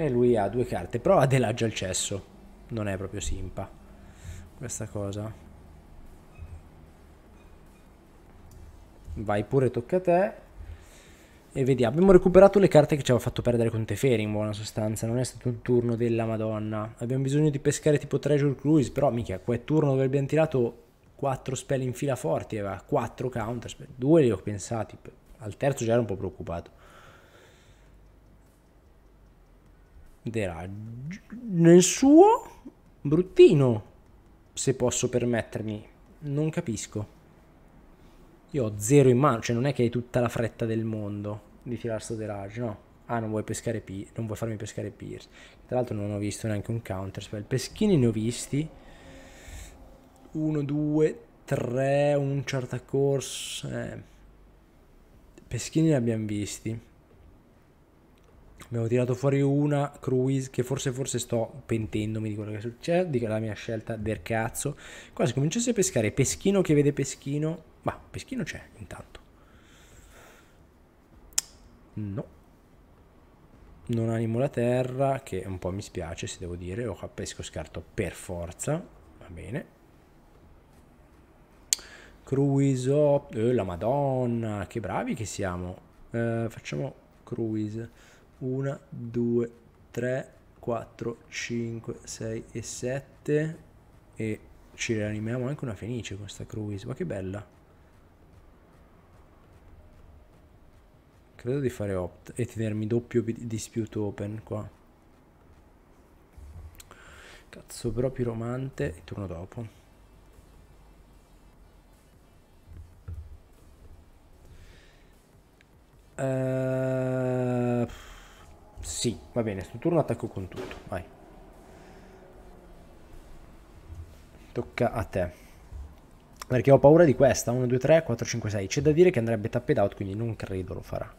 [SPEAKER 1] E lui ha due carte. però ha Delaggia al cesso. Non è proprio simpa. Questa cosa. Vai pure, tocca a te. E vediamo. Abbiamo recuperato le carte che ci aveva fatto perdere con Teferi, in buona sostanza. Non è stato un turno della madonna. Abbiamo bisogno di pescare tipo Treasure Cruise. Però, mica, quel turno dove abbiamo tirato 4 spell in fila forti. Aveva 4 counter spell. Due li ho pensati. Al terzo già ero un po' preoccupato. vedrà nel suo bruttino, se posso permettermi. Non capisco. Io ho zero in mano, cioè non è che hai tutta la fretta del mondo di tirare The Rage no. Ah, non vuoi, pescare P- non vuoi farmi pescare Pierce. Tra l'altro non ho visto neanche un counter spell. Peschini ne ho visti. 1, 2, 3, un certo corsa. Eh. Peschini ne abbiamo visti. Ne avevo tirato fuori una, Cruise, che forse forse sto pentendomi di quello che succede, di quella mia scelta del cazzo. Qua se cominciasse a pescare Peschino che vede Peschino... Ma Peschino c'è intanto. No. Non animo la terra, che un po' mi spiace se devo dire. Ho pesco scarto per forza. Va bene. Cruise, oh, la madonna, che bravi che siamo. Eh, facciamo Cruise. 1, 2, 3, 4, 5, 6 e 7 e ci rianimiamo anche una fenice con questa cruise, ma che bella. Credo di fare opt e tenermi doppio dispute open qua. Cazzo, però piromante il turno dopo. Uh, sì, va bene, sto turno attacco con tutto, vai. Tocca a te. Perché ho paura di questa, 1, 2, 3, 4, 5, 6. C'è da dire che andrebbe tapped out, quindi non credo lo farà.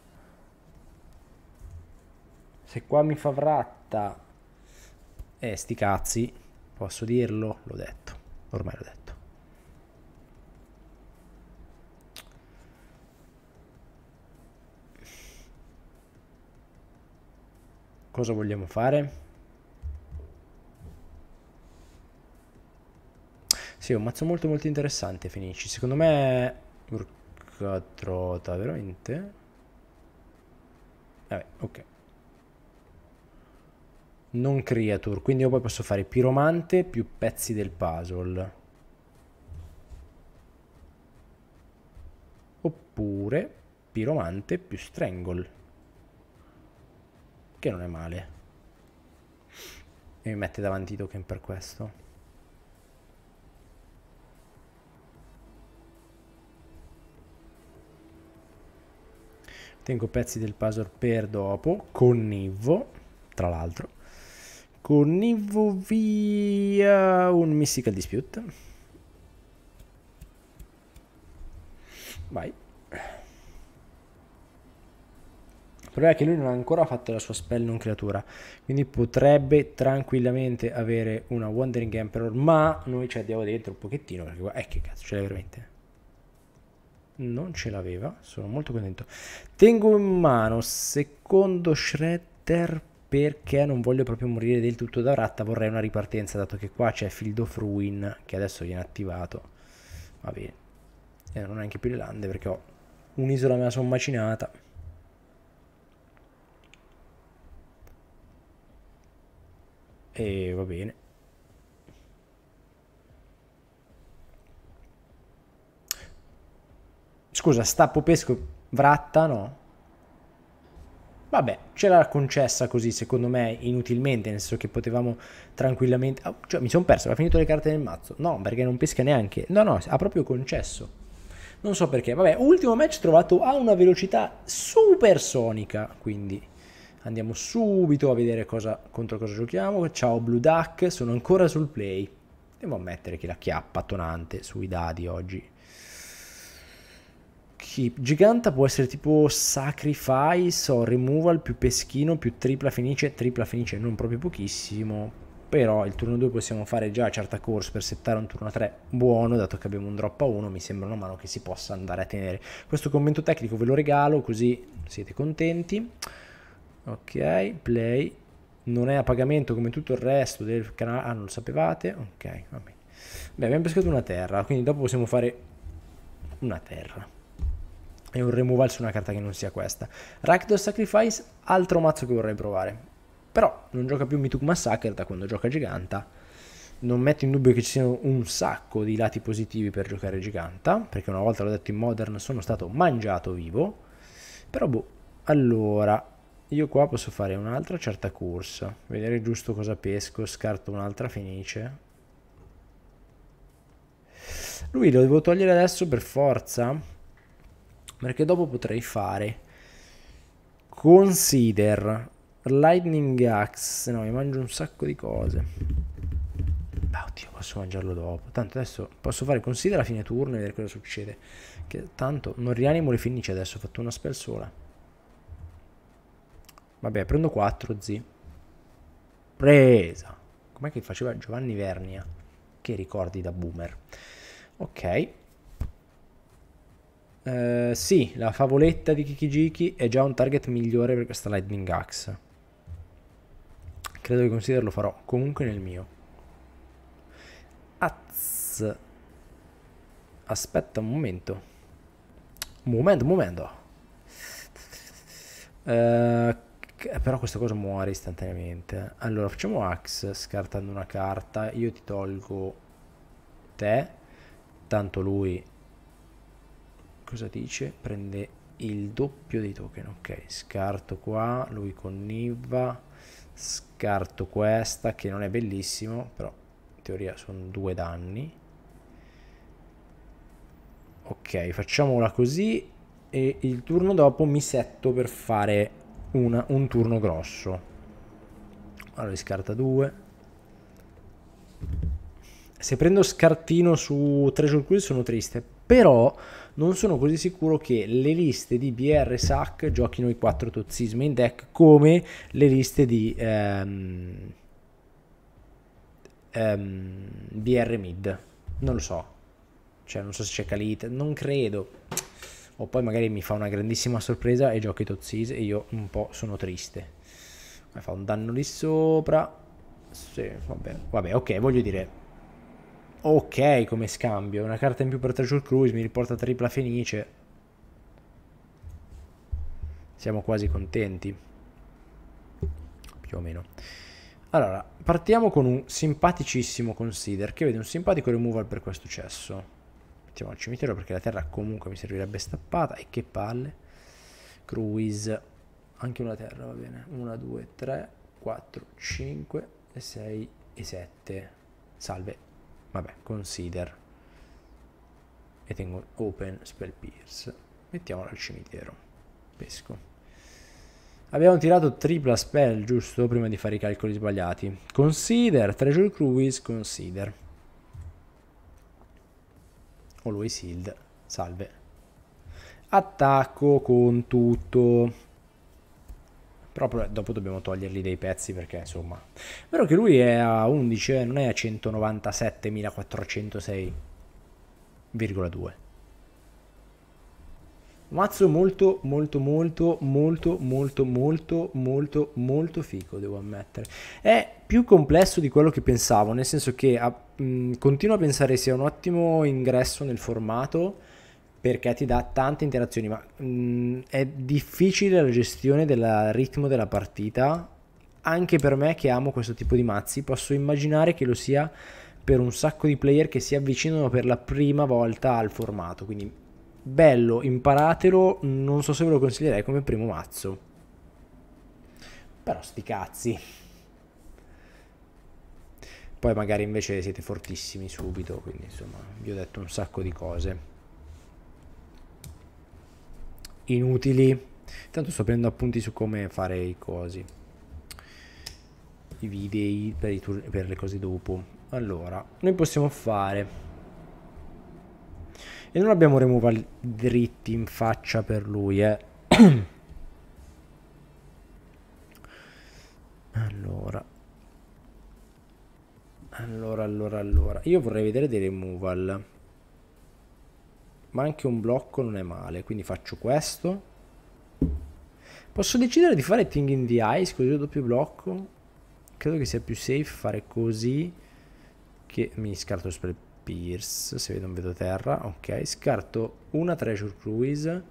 [SPEAKER 1] Se qua mi fa vratta... Eh, sti cazzi, posso dirlo? L'ho detto, ormai l'ho detto. cosa vogliamo fare? Sì, è un mazzo molto molto interessante, Finisci. Secondo me... Urca trota, veramente? Vabbè, ok. Non creature, quindi io poi posso fare piromante più pezzi del puzzle. Oppure piromante più strangle. Che non è male. E mi mette davanti i token per questo. Tengo pezzi del puzzle per dopo. con Connivo, tra l'altro. Con Connivo via un Mystical Dispute. Vai. problema è che lui non ha ancora fatto la sua spell non creatura, quindi potrebbe tranquillamente avere una Wandering Emperor, ma noi ci andiamo dentro un pochettino, perché qua, eh che cazzo, ce l'hai veramente? Non ce l'aveva, sono molto contento. Tengo in mano secondo Shredder perché non voglio proprio morire del tutto da ratta, vorrei una ripartenza, dato che qua c'è Field of Ruin, che adesso viene attivato. Va bene. E eh, non ho neanche più le lande perché ho un'isola me la sono macinata. E va bene. Scusa, stappo pesco Vratta? No. Vabbè, ce l'ha concessa così, secondo me, inutilmente, nel senso che potevamo tranquillamente... Oh, cioè, mi sono perso, ha finito le carte nel mazzo. No, perché non pesca neanche. No, no, ha proprio concesso. Non so perché. Vabbè, ultimo match trovato a una velocità supersonica, quindi... Andiamo subito a vedere cosa, contro cosa giochiamo. Ciao Blue Duck, sono ancora sul play. Devo ammettere che la chiappa tonante sui dadi oggi. Keep. Giganta può essere tipo sacrifice o removal più peschino più tripla finisce, tripla finisce non proprio pochissimo. Però il turno 2 possiamo fare già certa corsa per settare un turno 3 buono, dato che abbiamo un drop a 1, mi sembra una mano che si possa andare a tenere. Questo commento tecnico ve lo regalo così siete contenti ok play non è a pagamento come tutto il resto del canale ah non lo sapevate ok va bene Beh, abbiamo pescato una terra quindi dopo possiamo fare una terra e un removal su una carta che non sia questa Rakdos Sacrifice altro mazzo che vorrei provare però non gioca più Mituk Massacre da quando gioca Giganta non metto in dubbio che ci siano un sacco di lati positivi per giocare Giganta perché una volta l'ho detto in Modern sono stato mangiato vivo però boh allora io qua posso fare un'altra certa corsa vedere giusto cosa pesco scarto un'altra fenice lui lo devo togliere adesso per forza perché dopo potrei fare consider lightning axe no mi mangio un sacco di cose beh oddio posso mangiarlo dopo tanto adesso posso fare consider a fine turno e vedere cosa succede che tanto non rianimo le finici adesso ho fatto una spell sola Vabbè, prendo 4, zi. Presa. Com'è che faceva Giovanni Vernia? Che ricordi da boomer. Ok. Uh, sì, la favoletta di Kikijiki è già un target migliore per questa Lightning Axe. Credo che considerarlo farò. Comunque nel mio. Az. Aspetta un momento. Momento, momento. Uh, eh, però questa cosa muore istantaneamente. Allora facciamo Axe scartando una carta. Io ti tolgo te. Tanto lui cosa dice? Prende il doppio dei token. Ok, scarto qua. Lui conniva. Scarto questa che non è bellissimo, però in teoria sono due danni. Ok, facciamola così. E il turno dopo mi setto per fare una, un turno grosso. Allora riscarta 2. Se prendo scartino su Treasure Quiz sono triste, però non sono così sicuro che le liste di BR Sack giochino i 4 tozzismi in deck come le liste di ehm, ehm, BR Mid. Non lo so. Cioè, non so se c'è Calita, non credo o poi magari mi fa una grandissima sorpresa e giochi Tozzis e io un po' sono triste. fa un danno lì sopra. Sì, vabbè, vabbè, ok, voglio dire... Ok come scambio, una carta in più per Treasure Cruise, mi riporta tripla Fenice. Siamo quasi contenti. Più o meno. Allora, partiamo con un simpaticissimo consider che vede un simpatico removal per questo cesso mettiamo al cimitero perché la terra comunque mi servirebbe stappata e che palle cruise anche una terra va bene 1 2 3 4 5 e 6 e 7 salve vabbè consider e tengo open spell pierce mettiamola al cimitero pesco Abbiamo tirato tripla spell, giusto? Prima di fare i calcoli sbagliati. Consider, treasure cruise, consider. Always Shield, salve. Attacco con tutto. Però dopo dobbiamo togliergli dei pezzi perché insomma... Vero che lui è a 11, eh, non è a 197.406,2. Mazzo molto, molto, molto, molto, molto, molto, molto, molto fico, devo ammettere. È più complesso di quello che pensavo, nel senso che a, ah, mh, continuo a pensare sia un ottimo ingresso nel formato perché ti dà tante interazioni, ma mh, è difficile la gestione del ritmo della partita. Anche per me che amo questo tipo di mazzi, posso immaginare che lo sia per un sacco di player che si avvicinano per la prima volta al formato, quindi Bello, imparatelo, non so se ve lo consiglierei come primo mazzo. Però sti cazzi. Poi magari invece siete fortissimi subito, quindi insomma vi ho detto un sacco di cose. Inutili. Tanto sto prendendo appunti su come fare i cosi. I video per, i per le cose dopo. Allora, noi possiamo fare e non abbiamo removal dritti in faccia per lui, eh. allora. Allora, allora, allora. Io vorrei vedere dei removal. Ma anche un blocco non è male, quindi faccio questo. Posso decidere di fare Thing in the Ice, così ho doppio blocco. Credo che sia più safe fare così che mi scarto spray Pierce, se vedo non vedo terra, ok, scarto una Treasure Cruise,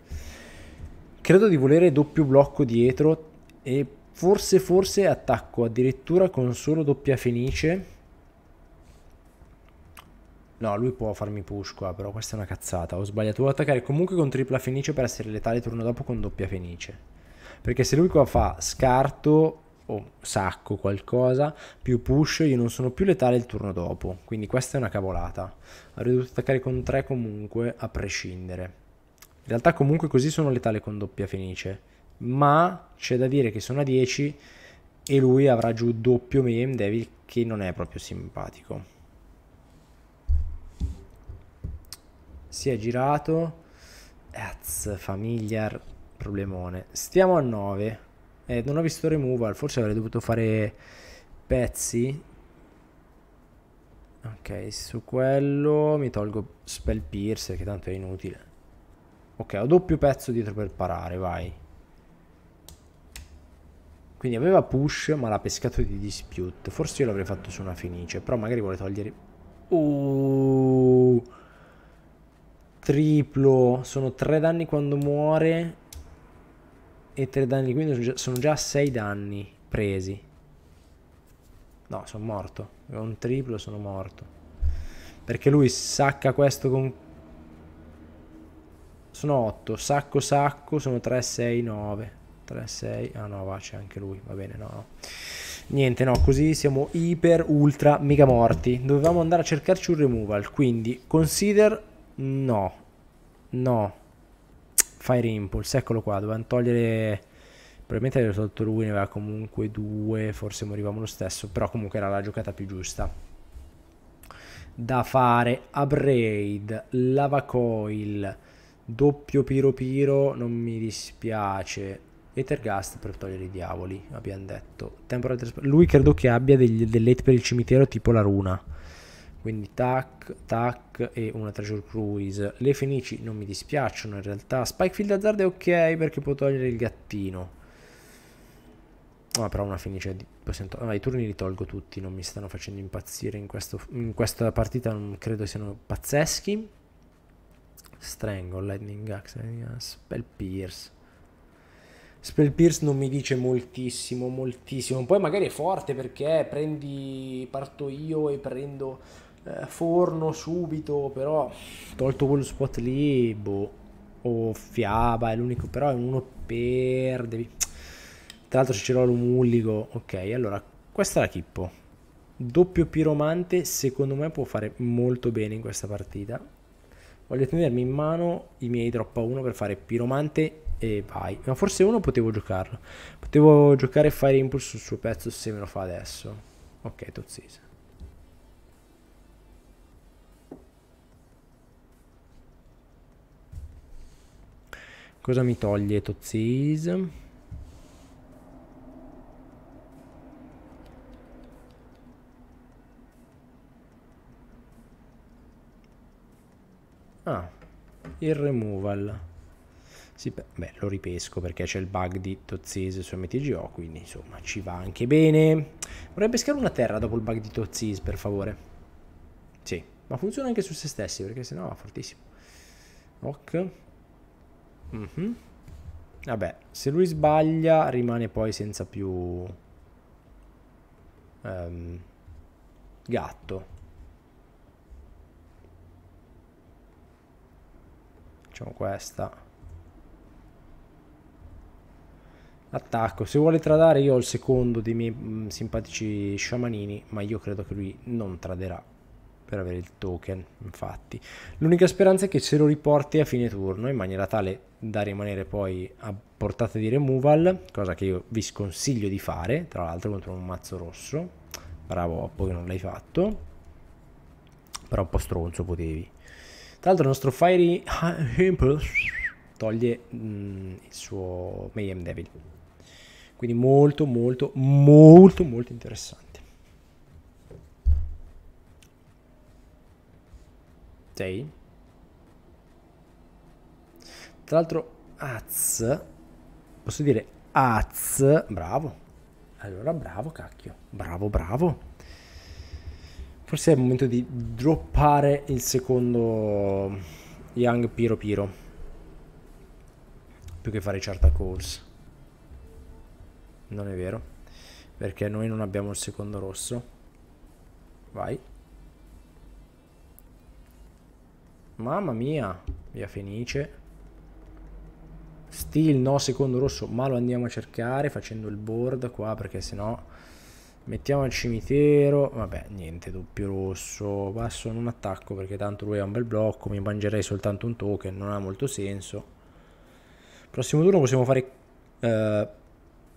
[SPEAKER 1] credo di volere doppio blocco dietro e forse forse attacco addirittura con solo doppia Fenice, No, lui può farmi push qua, però questa è una cazzata. Ho sbagliato. Devo attaccare comunque con tripla fenice per essere letale turno dopo con doppia fenice. Perché se lui qua fa scarto, o sacco qualcosa più push io non sono più letale il turno dopo quindi questa è una cavolata avrei dovuto attaccare con 3 comunque a prescindere in realtà comunque così sono letale con doppia fenice ma c'è da dire che sono a 10 e lui avrà giù doppio meme devil che non è proprio simpatico si è girato Az, familiar problemone stiamo a 9 eh, non ho visto removal, forse avrei dovuto fare pezzi. Ok, su quello mi tolgo spell pierce che tanto è inutile. Ok, ho doppio pezzo dietro per parare, vai. Quindi aveva push ma l'ha pescato di dispute. Forse io l'avrei fatto su una fenice, però magari vuole togliere... Uh, triplo, sono tre danni quando muore e 3 danni quindi sono già 6 danni presi no sono morto è un triplo sono morto perché lui sacca questo con sono 8 sacco sacco sono 3 6 9 3 6 ah no va c'è anche lui va bene no, no niente no così siamo iper ultra mega morti dovevamo andare a cercarci un removal quindi consider no no Fire Impulse, eccolo qua, dovevamo togliere... Probabilmente aveva tolto lui, ne aveva comunque due, forse morivamo lo stesso, però comunque era la giocata più giusta. Da fare Lava Coil, doppio Piro Piro, non mi dispiace, Ethergast per togliere i diavoli, abbiamo detto. Lui credo che abbia degli, dell'ate per il cimitero tipo la runa quindi tac, tac e una treasure cruise le fenici non mi dispiacciono in realtà spikefield azzard è ok perché può togliere il gattino Ah, però una fenice di... Ah, i turni li tolgo tutti, non mi stanno facendo impazzire in, questo... in questa partita, non credo siano pazzeschi. Strangle, Lightning Axe, Spell Pierce. Spell Pierce non mi dice moltissimo, moltissimo. Poi magari è forte perché prendi... parto io e prendo eh, forno subito, però tolto quello spot lì, boh, o oh, Fiaba è l'unico, però è uno per... Devi... Tra l'altro se ce l'ho l'umulico, ok, allora questa è la Chippo. Doppio piromante secondo me può fare molto bene in questa partita. Voglio tenermi in mano i miei drop a 1 per fare piromante e vai. Ma forse uno potevo giocarlo. Potevo giocare Fire Impulse sul suo pezzo se me lo fa adesso. Ok, Tozzese. Cosa mi toglie Tozzis? Ah, il removal. Sì, beh, lo ripesco perché c'è il bug di Tozzese su MTGO, quindi insomma ci va anche bene. Vorrei pescare una terra dopo il bug di Tozzese, per favore. Sì, ma funziona anche su se stessi perché sennò va fortissimo. Ok. Mm -hmm. Vabbè, se lui sbaglia rimane poi senza più um, gatto. Facciamo questa. Attacco. Se vuole tradare io ho il secondo dei miei mh, mm, simpatici sciamanini, ma io credo che lui non traderà per avere il token, infatti. L'unica speranza è che ce lo riporti a fine turno in maniera tale da rimanere poi a portata di removal, cosa che io vi sconsiglio di fare, tra l'altro contro un mazzo rosso. Bravo Oppo che non l'hai fatto, però un po' stronzo potevi. Tra l'altro il nostro Fiery Impulse toglie mm, il suo Mayhem Devil. Quindi molto molto molto molto interessante. Stay. Tra l'altro, Az, posso dire Az, bravo. Allora, bravo, cacchio. Bravo, bravo. Forse è il momento di droppare il secondo Young Piro Piro. Più che fare certa calls. Non è vero. Perché noi non abbiamo il secondo rosso. Vai. Mamma mia, via Fenice. Steel no, secondo rosso, ma lo andiamo a cercare facendo il board qua perché sennò mettiamo al cimitero. Vabbè, niente, doppio rosso. Passo non attacco perché tanto lui ha un bel blocco, mi mangerei soltanto un token, non ha molto senso. Prossimo turno possiamo fare eh,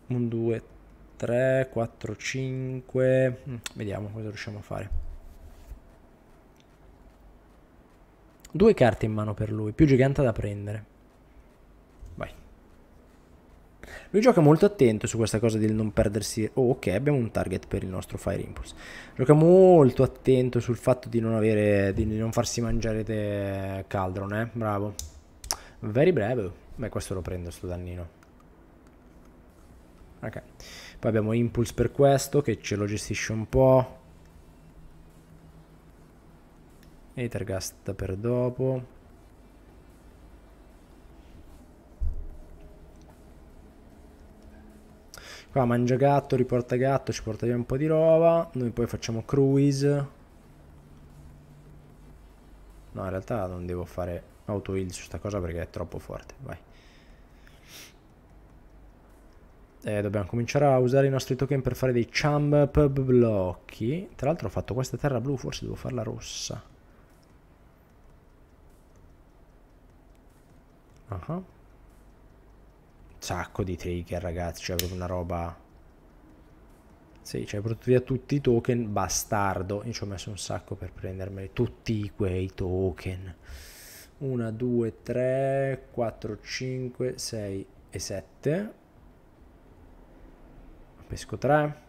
[SPEAKER 1] un, due, tre, quattro, cinque... Mm, vediamo cosa riusciamo a fare. Due carte in mano per lui, più gigante da prendere. Vai. Lui gioca molto attento su questa cosa del non perdersi... Oh, ok, abbiamo un target per il nostro Fire Impulse. Gioca molto attento sul fatto di non avere... di non farsi mangiare te... Caldron, eh. Bravo. Very brave. Beh, questo lo prendo, sto dannino. Ok. Poi abbiamo Impulse per questo, che ce lo gestisce un po'. Ethergast per dopo. Qua mangia gatto, riporta gatto, ci porta via un po' di roba. Noi poi facciamo cruise. No, in realtà non devo fare auto heal su sta cosa perché è troppo forte. Vai. Eh, dobbiamo cominciare a usare i nostri token per fare dei chump blocchi. Tra l'altro ho fatto questa terra blu, forse devo farla rossa. Uh -huh. Sacco di trigger, ragazzi. Cioè, proprio una roba... Sì, cioè, portato via tutti i token, bastardo. Io ci ho messo un sacco per prendermeli. Tutti quei token. 1, 2, 3, 4, 5, 6 e 7. Pesco 3.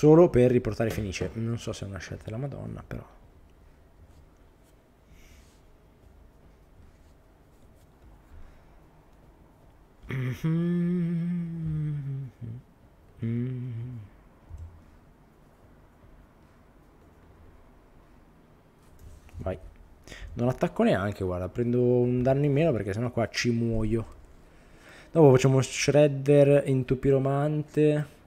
[SPEAKER 1] solo per riportare Fenice. Non so se è una scelta della Madonna, però. Vai. Non attacco neanche, guarda, prendo un danno in meno perché sennò qua ci muoio. Dopo facciamo un shredder intupiromante.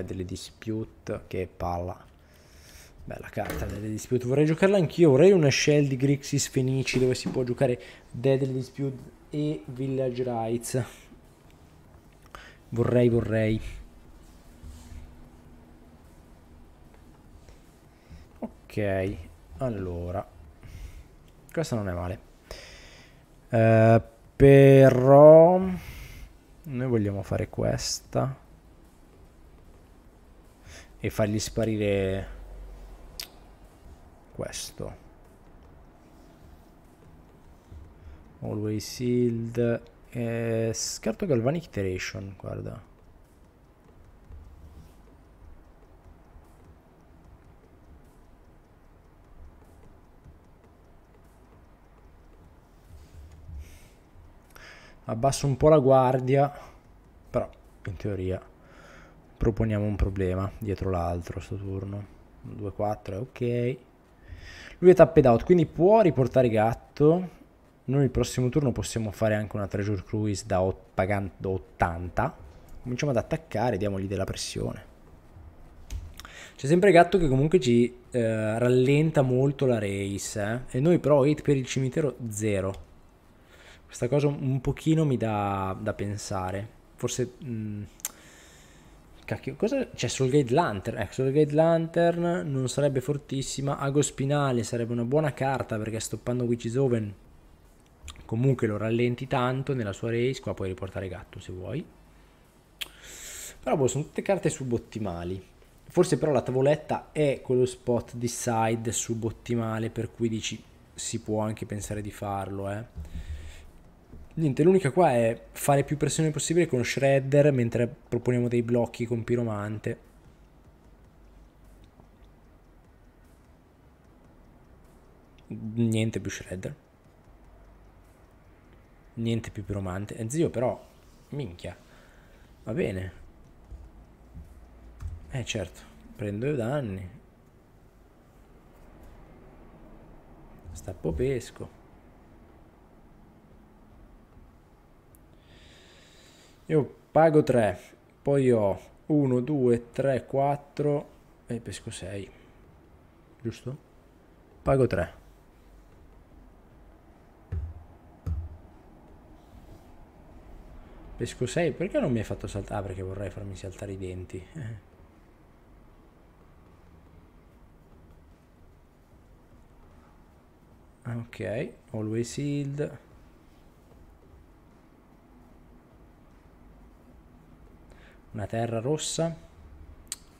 [SPEAKER 1] Deadly Dispute, che palla. Bella carta Deadly Dispute, vorrei giocarla anch'io, vorrei una shell di Grixis Fenici dove si può giocare Deadly Dispute e Village Rights. Vorrei, vorrei. Ok, allora. questa non è male. Eh, però... Noi vogliamo fare questa e fargli sparire questo always sealed eh, scarto galvanic iteration guarda abbasso un po' la guardia però in teoria proponiamo un problema dietro l'altro sto turno 2-4 ok lui è tapped out quindi può riportare gatto noi il prossimo turno possiamo fare anche una treasure cruise da pagando 80 cominciamo ad attaccare diamogli della pressione c'è sempre Gatto che comunque ci eh, rallenta molto la race. Eh? E noi però hit per il cimitero 0. Questa cosa un pochino mi dà da pensare. Forse mh, mm, Cacchio, cosa c'è? Soulgate Lantern. Ecco, Soulgate Lantern non sarebbe fortissima. Ago Spinale sarebbe una buona carta perché stoppando Witch's Oven comunque lo rallenti tanto nella sua race. Qua puoi riportare gatto se vuoi. Però boh, sono tutte carte subottimali. Forse però la tavoletta è quello spot di side subottimale per cui dici si può anche pensare di farlo, eh. Niente, l'unica qua è fare più pressione possibile con Shredder mentre proponiamo dei blocchi con Piromante. Niente più Shredder. Niente più Piromante. Eh, zio, però, minchia. Va bene. Eh, certo. Prendo i danni. Stappo pesco. Io pago 3, poi ho 1, 2, 3, 4 e pesco 6. Giusto? Pago 3. Pesco 6, perché non mi hai fatto saltare? Ah, perché vorrei farmi saltare i denti. ok, always healed. Una terra rossa.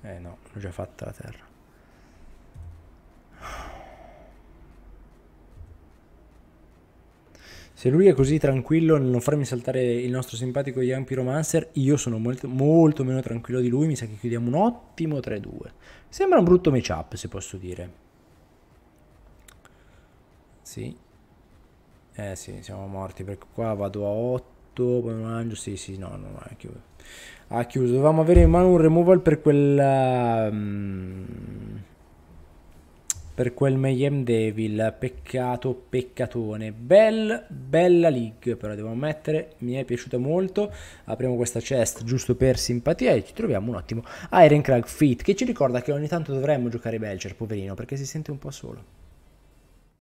[SPEAKER 1] Eh no, l'ho già fatta la terra. Se lui è così tranquillo nel non farmi saltare il nostro simpatico Young Pyromancer, io sono molto, molto meno tranquillo di lui. Mi sa che chiudiamo un ottimo 3-2. Sembra un brutto matchup, se posso dire. Sì. Eh sì, siamo morti perché qua vado a 8 poi non angio, sì sì no, no, ha chiuso. Ha chiuso, dovevamo avere in mano un removal per quella... Ehm, per quel Mayhem Devil, peccato, peccatone. Bel, bella league, però devo ammettere, mi è piaciuta molto. Apriamo questa chest giusto per simpatia e ci troviamo un ottimo Iron Crag Fit che ci ricorda che ogni tanto dovremmo giocare Belcher, poverino, perché si sente un po' solo.